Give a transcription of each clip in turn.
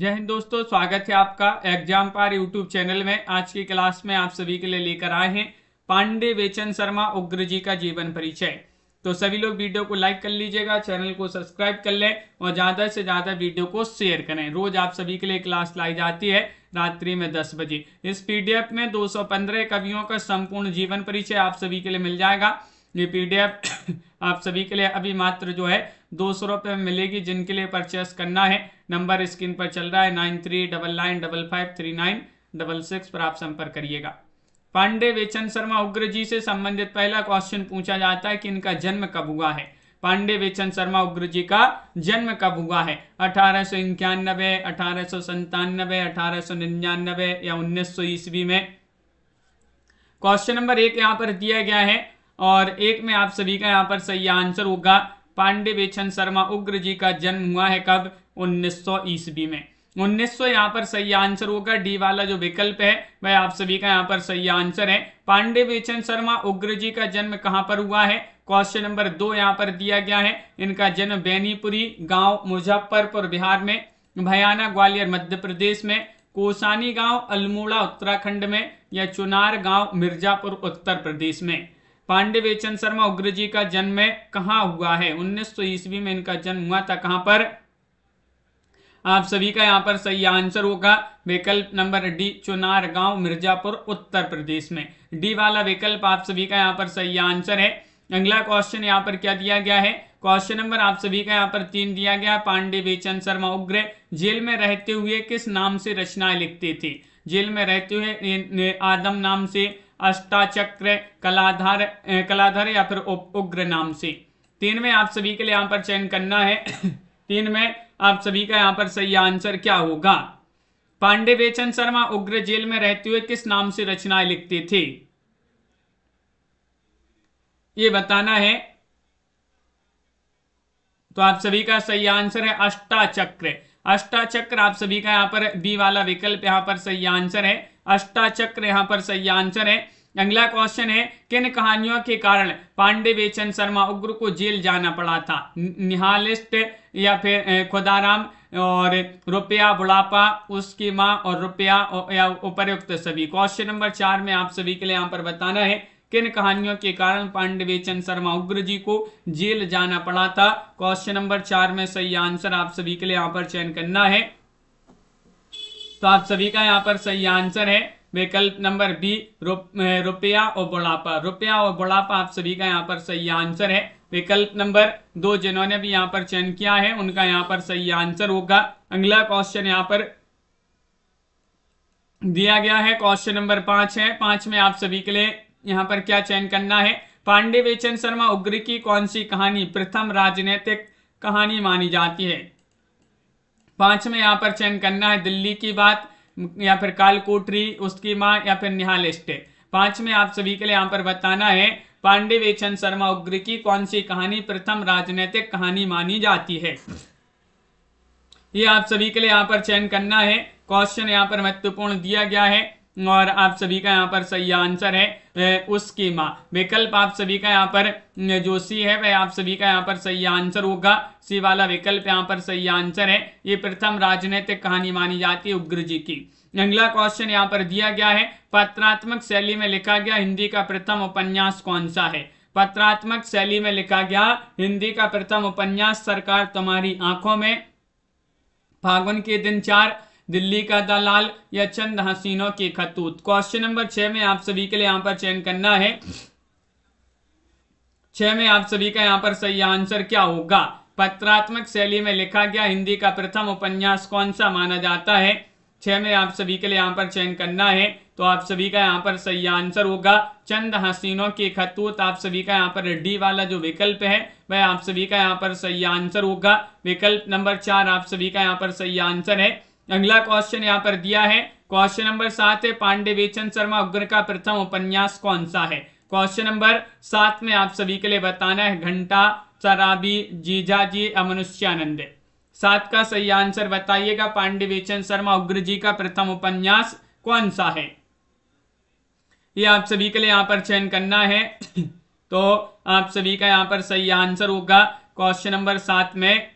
जय हिंद दोस्तों स्वागत है आपका एग्जाम पार यूट्यूब चैनल में आज की क्लास में आप सभी के लिए लेकर आए हैं पांडे वेचन शर्मा उग्र जी का जीवन परिचय तो सभी लोग वीडियो को लाइक कर लीजिएगा चैनल को सब्सक्राइब कर लें और ज़्यादा से ज़्यादा वीडियो को शेयर करें रोज आप सभी के लिए क्लास लाई जाती है रात्रि में दस बजे इस पीडीएफ में दो कवियों का संपूर्ण जीवन परिचय आप सभी के लिए मिल जाएगा ये पीडीएफ आप सभी के लिए अभी मात्र जो है दो सौ रुपये में मिलेगी जिनके लिए परचेस करना है नंबर स्क्रीन पर चल रहा है nine three double nine double five three nine double six पर आप संपर्क करिएगा पांडे वेचन शर्मा उग्र जी से संबंधित पहला क्वेश्चन पूछा जाता है कि इनका जन्म कब हुआ है पांडे वेचन शर्मा उग्र जी का जन्म कब हुआ है अठारह सौ इक्यानबे अठारह सौ संतानबे अठारह सौ निन्यानबे या उन्नीस सौ ईस्वी में क्वेश्चन नंबर एक यहां पर दिया गया है और एक में आप सभी का यहाँ पर सही आंसर होगा पांडे बेचन शर्मा उग्र जी का जन्म हुआ है कब 1900 ईस्वी में 1900 यहाँ पर सही आंसर होगा डी वाला जो विकल्प है वह आप सभी का यहाँ पर सही आंसर है पांडे बेचन शर्मा उग्र जी का जन्म कहाँ पर हुआ है क्वेश्चन नंबर दो यहाँ पर दिया गया है इनका जन्म बैनीपुरी गाँव मुजफ्फरपुर बिहार में भयाना ग्वालियर मध्य प्रदेश में कोसानी गांव अल्मोड़ा उत्तराखंड में या चुनार गांव मिर्जापुर उत्तर प्रदेश में पांडे वेचन शर्मा उग्र जी का जन्म कहाँ हुआ है 1900 ईस्वी में इनका जन्म हुआ था कहां पर आप सभी का यहां पर सही आंसर होगा विकल्प नंबर डी चुनार गांव मिर्जापुर उत्तर प्रदेश में डी वाला विकल्प आप सभी का यहाँ पर सही आंसर है अगला क्वेश्चन यहाँ पर क्या दिया गया है क्वेश्चन नंबर आप सभी का यहाँ पर तीन दिया गया पांडे बेचन शर्मा उग्र जेल में रहते हुए किस नाम से रचनाएं लिखते थे जेल में रहते हुए आदम नाम से अष्टाचक्र कलाधार कलाधार या फिर उग्र नाम से तीन में आप सभी के लिए यहां पर चयन करना है तीन में आप सभी का यहां पर सही आंसर क्या होगा पांडे बेचन शर्मा उग्र जेल में रहते हुए किस नाम से रचनाएं लिखते थे ये बताना है तो आप सभी का सही आंसर है अष्टाचक्र अष्टाचक्र आप सभी का यहां पर बी वाला विकल्प यहां पर सही आंसर है अष्टाचक्र यहाँ पर सही आंसर है अगला क्वेश्चन है किन कहानियों के कारण पांडे बेचन शर्मा उग्र को जेल जाना पड़ा था निहालिस्ट या फिर खुदाराम और रुपया बुढ़ापा उसकी माँ और रुपया या उपरुक्त सभी क्वेश्चन नंबर चार में आप सभी के लिए यहाँ पर बताना है किन कहानियों के कारण पांडवेचन शर्मा उग्र जी को जेल जाना पड़ा था क्वेश्चन नंबर चार में सही आंसर आप सभी के लिए यहाँ पर चयन करना है तो आप सभी का यहाँ पर सही आंसर है विकल्प नंबर बी रुपया और बुढ़ापा रुपया और बुढ़ापा आप सभी का यहाँ पर सही आंसर है विकल्प नंबर दो जिन्होंने भी यहाँ पर चयन किया है उनका यहाँ पर सही आंसर होगा अगला क्वेश्चन यहाँ पर दिया गया है क्वेश्चन नंबर पांच है पांच में आप सभी के लिए यहाँ पर क्या चयन करना है पांडे वेचन शर्मा उग्र की कौन सी कहानी प्रथम राजनीतिक कहानी मानी जाती है पांच में यहाँ पर चयन करना है दिल्ली की बात या फिर कालकोटरी उसकी माँ या फिर निहाल स्टे पांच में आप सभी के लिए यहाँ पर बताना है पांडे वेचन शर्मा उग्र की कौन सी कहानी प्रथम राजनीतिक कहानी मानी जाती है ये आप सभी के लिए यहाँ पर चयन करना है क्वेश्चन यहाँ पर महत्वपूर्ण दिया गया है और आप सभी का यहाँ पर सही आंसर है उसकी माँ विकल्प आप सभी का यहाँ पर जो सी है वह आप सभी का यहाँ पर सही आंसर होगा सी वाला विकल्प यहाँ पर सही आंसर है ये प्रथम राजनीतिक कहानी मानी जाती है उग्र जी की अगला क्वेश्चन यहाँ पर दिया गया है पत्रात्मक शैली में लिखा गया हिंदी का प्रथम उपन्यास कौन सा है पत्रात्मक शैली में लिखा गया हिंदी का प्रथम उपन्यास सरकार तुम्हारी आंखों में फागुन के दिन चार दिल्ली का दलाल या चंद हसीनों के खतूत क्वेश्चन नंबर छह में आप सभी के लिए यहाँ पर चयन करना है छह में आप सभी का यहाँ पर सही आंसर क्या होगा पत्रात्मक शैली में लिखा गया हिंदी का प्रथम उपन्यास कौन सा माना जाता है छह में आप सभी के लिए यहाँ पर चयन करना है तो आप सभी का यहाँ पर सही आंसर होगा चंद हसीनों के खतूत आप सभी का यहाँ पर डी वाला जो विकल्प है वह आप सभी का यहाँ पर सही आंसर होगा विकल्प नंबर चार आप सभी का यहाँ पर सही आंसर है अगला क्वेश्चन यहाँ पर दिया है क्वेश्चन नंबर सात है पांडे वेचन शर्मा उग्र का प्रथम उपन्यास कौन सा है क्वेश्चन नंबर सात में आप सभी के लिए बताना है घंटा चराबी जीजाजी अमनुष्यानंद सात का सही आंसर बताइएगा पांडे वेचन शर्मा उग्र जी का प्रथम उपन्यास कौन सा है ये आप सभी के लिए यहाँ पर चयन करना है तो आप सभी का यहाँ पर सही आंसर होगा क्वेश्चन नंबर सात में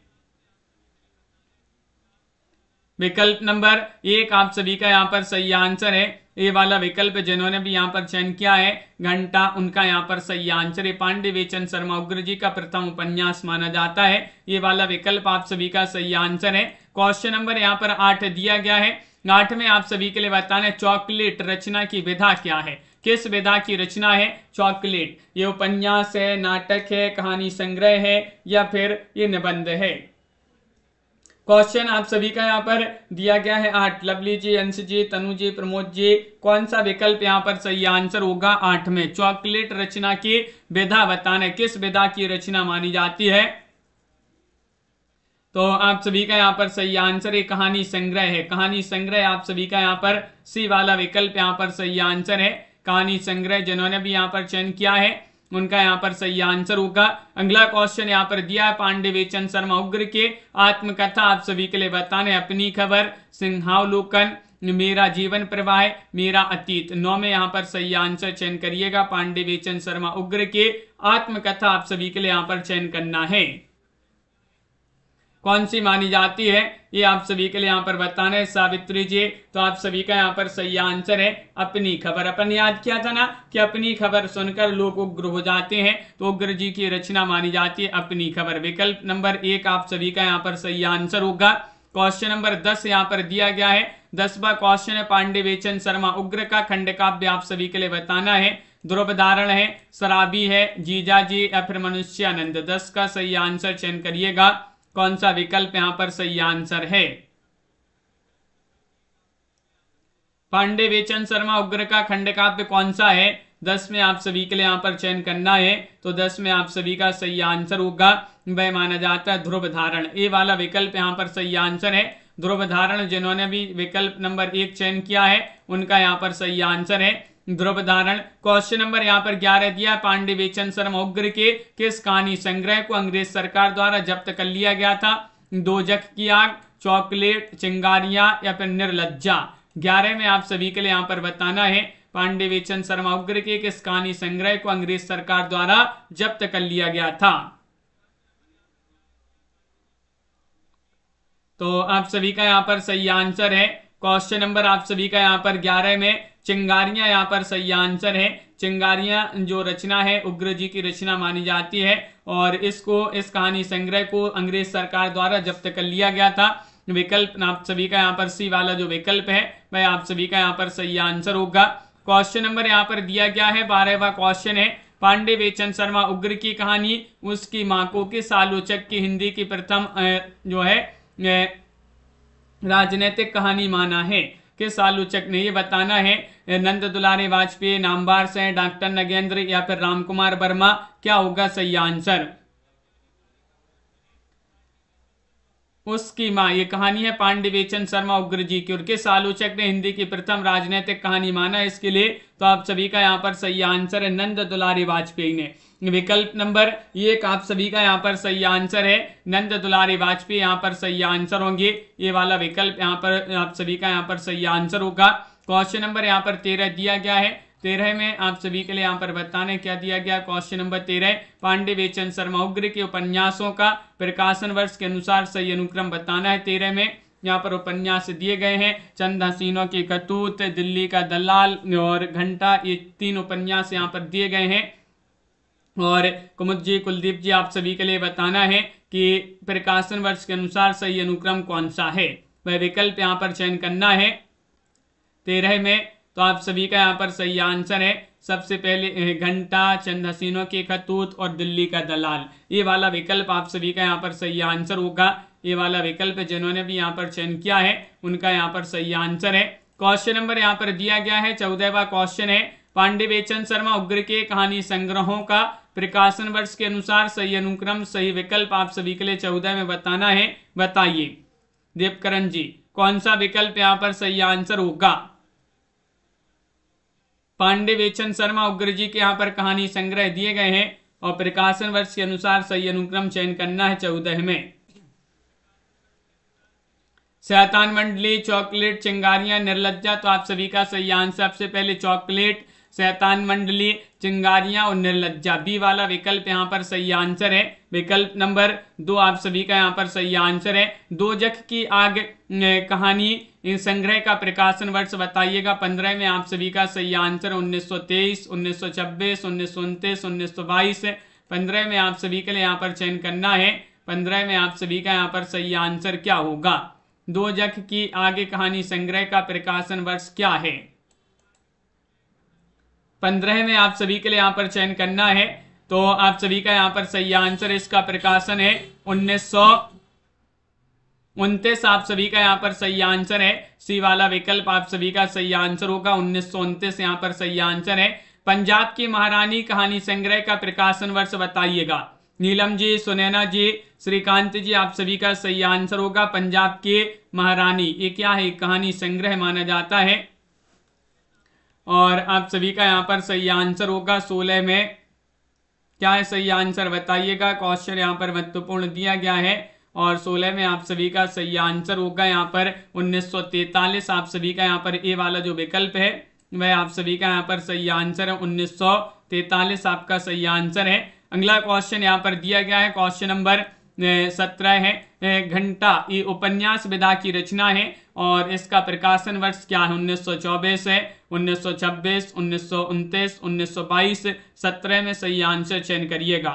विकल्प नंबर एक आप सभी का यहाँ पर सही आंसर है ये वाला विकल्प जिन्होंने भी यहाँ पर चयन किया है घंटा उनका यहाँ पर सही आंसर है पांडे वेचन शर्मा उग्र जी का प्रथम उपन्यास माना जाता है ये वाला विकल्प आप सभी का सही आंसर है क्वेश्चन नंबर यहाँ पर आठ दिया गया है आठ में आप सभी के लिए बताना है चॉकलेट रचना की विधा क्या है किस विधा की रचना है चॉकलेट ये उपन्यास है नाटक है कहानी संग्रह है या फिर ये निबंध है क्वेश्चन आप सभी का यहाँ पर दिया गया है आठ लवली जी अंश जी तनु जी प्रमोद जी कौन सा विकल्प यहाँ पर सही आंसर होगा आठ में चॉकलेट रचना की विधा बताना किस विधा की रचना मानी जाती है तो आप सभी का यहाँ पर सही आंसर है कहानी संग्रह है कहानी संग्रह आप सभी का यहाँ पर सी वाला विकल्प यहाँ पर सही आंसर है कहानी संग्रह जिन्होंने भी यहाँ पर चयन किया है उनका यहाँ पर सही आंसर होगा अगला क्वेश्चन यहाँ पर दिया है पांडे वेचन शर्मा उग्र के आत्मकथा आप सभी के लिए बताने अपनी खबर सिंहावलोकन मेरा जीवन प्रवाह मेरा अतीत नौ में यहाँ पर सही आंसर चयन करिएगा पांडे वेचन शर्मा उग्र के आत्मकथा आप सभी के लिए यहाँ पर चयन करना है कौन सी मानी जाती है ये आप सभी के लिए यहाँ पर बताना है सावित्री जी तो आप सभी का यहाँ पर सही आंसर है अपनी खबर अपन याद किया था ना कि अपनी खबर सुनकर लोग उग्र हो जाते हैं तो उग्र जी की रचना मानी जाती है अपनी खबर विकल्प नंबर एक आप सभी का यहाँ पर सही आंसर होगा क्वेश्चन नंबर दस यहाँ पर दिया गया है दसवा क्वेश्चन है पांडे वेचन शर्मा उग्र का खंड काव्य आप सभी के लिए बताना है ध्रुव धारण है शराबी है जीजा जी या फिर मनुष्यानंद दस का सही आंसर चयन करिएगा कौन सा विकल्प यहां पर सही आंसर है पांडे वेचन शर्मा उग्र का खंड काव्य कौन सा है दस में आप सभी के लिए यहां पर चयन करना है तो दस में आप सभी का सही आंसर होगा वह माना जाता है ध्रुव धारण ए वाला विकल्प यहां पर सही आंसर है ध्रुव धारण जिन्होंने भी विकल्प नंबर एक चयन किया है उनका यहाँ पर सही आंसर है ध्रुव धारण क्वेश्चन नंबर यहाँ पर ग्यारह दिया पांडे वेचन शर्म उग्र के किस कहानी संग्रह को अंग्रेज सरकार द्वारा जब्त कर लिया गया था जख की आग चॉकलेट चिंगारियां या फिर निर्लज्जा ग्यारह में आप सभी के लिए यहाँ पर बताना है पांडे वेचन शर्मा उग्र के किस कहानी संग्रह को अंग्रेज सरकार द्वारा जब्त कर लिया गया था तो आप सभी का यहाँ पर सही आंसर है क्वेश्चन नंबर आप सभी का यहाँ पर ग्यारह में चिंगारियां यहाँ पर सही आंसर है चिंगारियां जो रचना है उग्र जी की रचना मानी जाती है और इसको इस कहानी संग्रह को अंग्रेज सरकार द्वारा जब्त कर लिया गया था विकल्प आप सभी का यहाँ पर सी वाला जो विकल्प है वह आप सभी का यहाँ पर सही आंसर होगा क्वेश्चन नंबर यहाँ पर दिया गया है बारहवा क्वेश्चन है पांडे बेचन शर्मा उग्र की कहानी उसकी माँ को किस आलोचक की हिंदी की प्रथम जो है राजनीतिक कहानी माना है किस आलोचक ने ये बताना है नंद दुलारे वाजपेयी नामबार से डॉक्टर नगेंद्र या फिर रामकुमार वर्मा क्या होगा सही आंसर उसकी माँ ये कहानी है पांडिवेचन शर्मा उग्र जी की और किस आलोचक ने हिंदी की प्रथम राजनीतिक कहानी माना इसके लिए तो आप सभी का यहाँ पर सही आंसर है नंद दुलारी वाजपेयी ने विकल्प नंबर एक आप सभी का यहाँ पर सही आंसर है नंद दुलारी वाजपेयी यहाँ पर सही आंसर होंगे ये वाला विकल्प यहाँ पर आप सभी का यहाँ पर सही आंसर होगा क्वेश्चन नंबर यहाँ पर तेरह दिया गया है तेरह में आप सभी के लिए यहाँ पर बताने क्या दिया गया क्वेश्चन नंबर तेरह पांडे वेचन शर्मा उग्र के उपन्यासों का प्रकाशन वर्ष के अनुसार सही अनुक्रम बताना है तेरह में यहाँ पर उपन्यास दिए गए हैं चंद हसीनों की कतूत दिल्ली का दलाल और घंटा ये तीन उपन्यास यहाँ पर दिए गए हैं और कुमुद जी कुलदीप जी आप सभी के लिए बताना है कि प्रकाशन वर्ष के अनुसार सही अनुक्रम कौन सा है वह विकल्प यहाँ पर चयन करना है तेरह में तो आप सभी का यहाँ पर सही आंसर है सबसे पहले घंटा चंद हसीनों के खतूत और दिल्ली का दलाल ये वाला विकल्प आप सभी का यहाँ पर सही आंसर होगा ये वाला विकल्प जिन्होंने भी यहाँ पर चयन किया है उनका यहाँ पर सही आंसर है क्वेश्चन नंबर यहाँ पर दिया गया है चौदहवा क्वेश्चन है पांडे बेचन शर्मा उग्र के कहानी संग्रहों का प्रकाशन वर्ष के अनुसार सही अनुक्रम सही विकल्प आप सभी के लिए चौदह में बताना है बताइए देवकरण जी कौन सा विकल्प यहाँ पर सही आंसर होगा पांडे वेचन शर्मा उग्र जी के यहाँ पर कहानी संग्रह दिए गए हैं और प्रकाशन वर्ष के अनुसार सही अनुक्रम चयन करना है चौदह में शैतान मंडली चॉकलेट चिंगारियां निर्लज्जा तो आप सभी का सही आंसर सबसे पहले चॉकलेट शैतान मंडली चिंगारियां और निर्लज्जा बी वाला विकल्प यहाँ पर सही आंसर है विकल्प नंबर दो आप सभी का यहाँ पर सही आंसर है दो जख की आग कहानी संग्रह का प्रकाशन वर्ष बताइएगा पंद्रह में आप सभी का सही आंसर उन्नीस सौ तेईस उन्नीस सौ छब्बीस उन्नीस सौ उनतीस उन्नीस सौ बाईस पंद्रह में आप सभी के लिए यहाँ पर चयन करना है पंद्रह में आप सभी का यहाँ पर सही आंसर क्या होगा दो जख की आगे कहानी संग्रह का प्रकाशन वर्ष क्या है पंद्रह में आप सभी के लिए यहां पर चयन करना है तो आप सभी का यहां पर सही आंसर इसका प्रकाशन है उन्नीस सौ उनतीस आप सभी का यहाँ पर सही आंसर है सी वाला विकल्प आप सभी का सही आंसर होगा उन्नीस सौ उनतीस यहाँ पर सही आंसर है पंजाब की महारानी कहानी संग्रह का प्रकाशन वर्ष बताइएगा नीलम जी सुनैना जी श्रीकांत जी आप सभी का सही आंसर होगा पंजाब के महारानी ये क्या है कहानी संग्रह माना जाता है और आप सभी का यहाँ पर सही आंसर होगा सोलह में क्या है सही आंसर बताइएगा क्वेश्चन यहाँ पर महत्वपूर्ण दिया गया है और सोलह में आप सभी का सही आंसर होगा यहाँ पर 1943 आप सभी का यहाँ पर ए वाला जो विकल्प है वह आप सभी का यहाँ पर सही आंसर है 1943 आपका सही आंसर है अगला क्वेश्चन यहाँ पर दिया गया है क्वेश्चन नंबर सत्रह है घंटा ये उपन्यास विधा की रचना है और इसका प्रकाशन वर्ष क्या है चौबीस है 1926 1929 1922 सत्रह में सही आंसर चयन करिएगा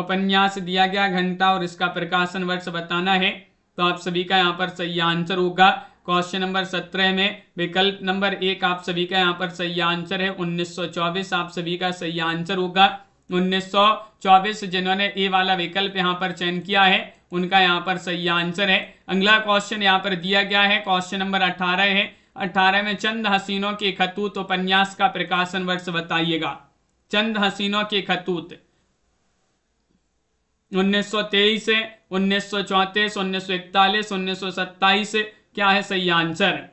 उपन्यास दिया गया घंटा और इसका प्रकाशन वर्ष बताना है तो आप सभी का यहाँ पर सही आंसर होगा क्वेश्चन नंबर सत्रह में विकल्प नंबर एक आप सभी का यहाँ पर सही आंसर है 1924 आप सभी का सही आंसर होगा 1924 जिन्होंने ए वाला विकल्प यहाँ पर चयन किया है उनका यहाँ पर सही आंसर है अगला क्वेश्चन यहाँ पर दिया गया है क्वेश्चन नंबर अठारह है अठारह में चंद हसीनों के खतूत उपन्यास का प्रकाशन वर्ष बताइएगा चंद हसीनों के खतूत 1923 से 1934, 1941, 1927 क्या है सही आंसर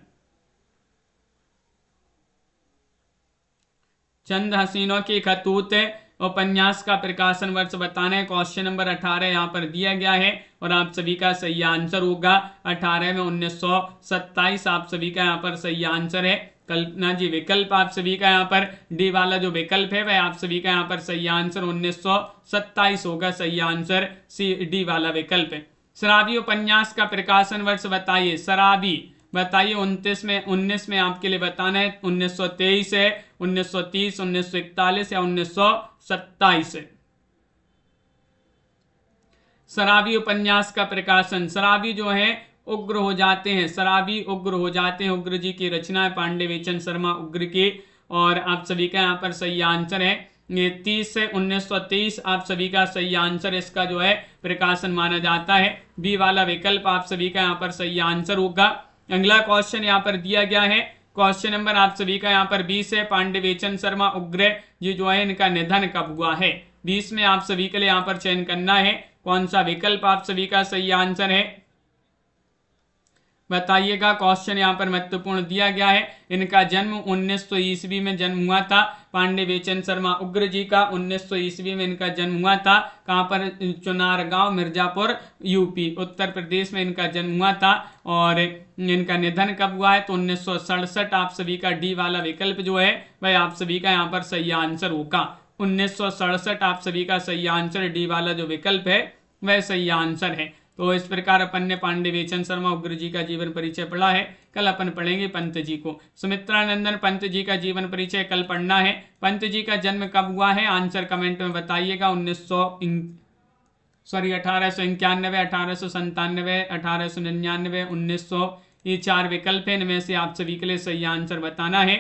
चंद हसीनों की खतूत उपन्यास का प्रकाशन वर्ष बताना है क्वेश्चन नंबर 18 यहाँ पर दिया गया है और आप सभी का सही आंसर होगा 18 में उन्नीस आप सभी का यहाँ पर सही आंसर है कल्पना जी विकल्प आप सभी का यहाँ पर डी वाला जो विकल्प है वह आप सभी का यहाँ पर सही आंसर उन्नीस होगा सही आंसर सी डी वाला विकल्प है शराबी उपन्यास का प्रकाशन वर्ष बताइए शराबी बताइए उनतीस में उन्नीस में आपके लिए बताना है तेईस है 1930 1941 या 1927 है शराबी उपन्यास का प्रकाशन शराबी जो है उग्र हो जाते हैं शराबी उग्र हो जाते हैं उग्र जी की रचना है पांडे वेचन शर्मा उग्र की और आप सभी का यहाँ पर सही आंसर है तीस से 1923 आप सभी का सही आंसर इसका जो है प्रकाशन माना जाता है बी वाला विकल्प आप सभी का यहाँ पर सही आंसर होगा अगला क्वेश्चन यहाँ पर दिया गया है क्वेश्चन नंबर आप सभी का यहाँ पर बीस है पांडेवेचन शर्मा उग्र ये जो है इनका निधन कब हुआ है बीस में आप सभी के लिए यहाँ पर चयन करना है कौन सा विकल्प आप सभी का सही आंसर है बताइएगा क्वेश्चन यहाँ पर महत्वपूर्ण दिया गया है इनका जन्म उन्नीस सौ ईस्वी में जन्म हुआ था पांडे बेचन शर्मा उग्र जी का उन्नीस सौ ईस्वी में इनका जन्म हुआ था कहाँ पर चुनार गांव मिर्जापुर यूपी उत्तर प्रदेश में इनका जन्म हुआ था और इनका निधन कब हुआ है तो उन्नीस आप सभी का डी वाला विकल्प जो है वह आप सभी का यहाँ पर सही आंसर होगा उन्नीस आप सभी का सही आंसर डी वाला जो विकल्प है वह सही आंसर है तो इस प्रकार अपन ने पांडे वेचन शर्मा उग्र जी का जीवन परिचय पढ़ा है कल अपन पढ़ेंगे पंत जी को सुमित्रानंदन पंत जी का जीवन परिचय कल पढ़ना है पंत जी का जन्म कब हुआ है आंसर कमेंट में बताइएगा उन्नीस सौ सॉरी अठारह सौ इक्यानवे अठारह सौ संतानवे अठारह सौ निन्यानवे उन्नीस सौ ये चार विकल्प हैं इनमें से आप सभी के लिए सही आंसर बताना है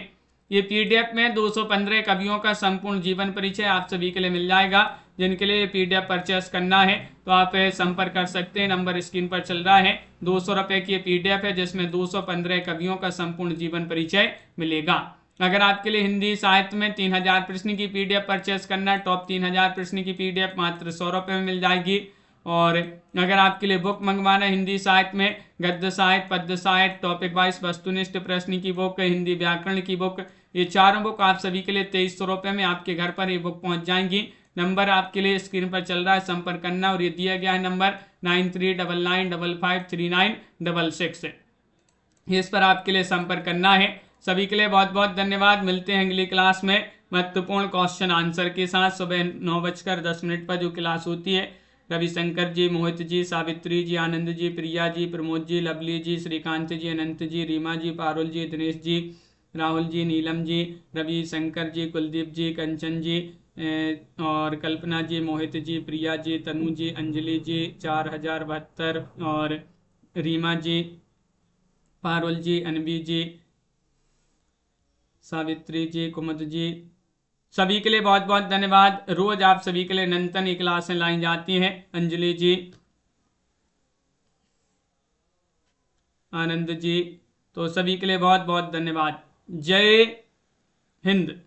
ये पीडीएफ में 215 कवियों का संपूर्ण जीवन परिचय आप सभी के लिए मिल जाएगा जिनके लिए पी डी परचेस करना है तो आप संपर्क कर सकते हैं नंबर स्क्रीन पर चल रहा है दो सौ रुपए की पी डी है जिसमें दो सौ पंद्रह कवियों का संपूर्ण जीवन परिचय मिलेगा अगर आपके लिए हिंदी साहित्य में तीन हजार प्रश्न की पीडीएफ परचेस करना है टॉप तो तीन हजार प्रश्न की पीडीएफ मात्र सौ रुपये में मिल जाएगी और अगर आपके लिए बुक मंगवाना हिंदी साहित्य में गद्य साहित्य पद्य साहित्य टॉपिक वाइज वस्तुनिष्ठ प्रश्न की बुक हिंदी व्याकरण की बुक ये चारों बुक आप सभी के लिए तेईस सौ रुपये में आपके घर पर ये बुक पहुंच जाएंगी नंबर आपके लिए स्क्रीन पर चल रहा है संपर्क करना और ये दिया गया है number nine three double nine double five three nine double six इस पर आपके लिए संपर्क करना है सभी के लिए बहुत बहुत धन्यवाद मिलते हैं अगली क्लास में महत्वपूर्ण क्वेश्चन आंसर के साथ सुबह नौ बजकर दस मिनट पर जो क्लास होती है रविशंकर जी मोहित जी सावित्री जी आनंद जी प्रिया जी प्रमोद जी लवली जी श्रीकांत जी अनंत जी रीमा जी पारुल जी दिनेश जी राहुल जी नीलम जी रविशंकर जी कुलदीप जी कंचन जी और कल्पना जी मोहित जी प्रिया जी तनु जी अंजलि जी चार हजार बहत्तर और रीमा जी पारुल जी अनवी जी सावित्री जी कुमत जी सभी के लिए बहुत बहुत धन्यवाद रोज आप सभी के लिए नंतन क्लासें लाई जाती हैं अंजलि जी आनंद जी तो सभी के लिए बहुत बहुत धन्यवाद जय हिंद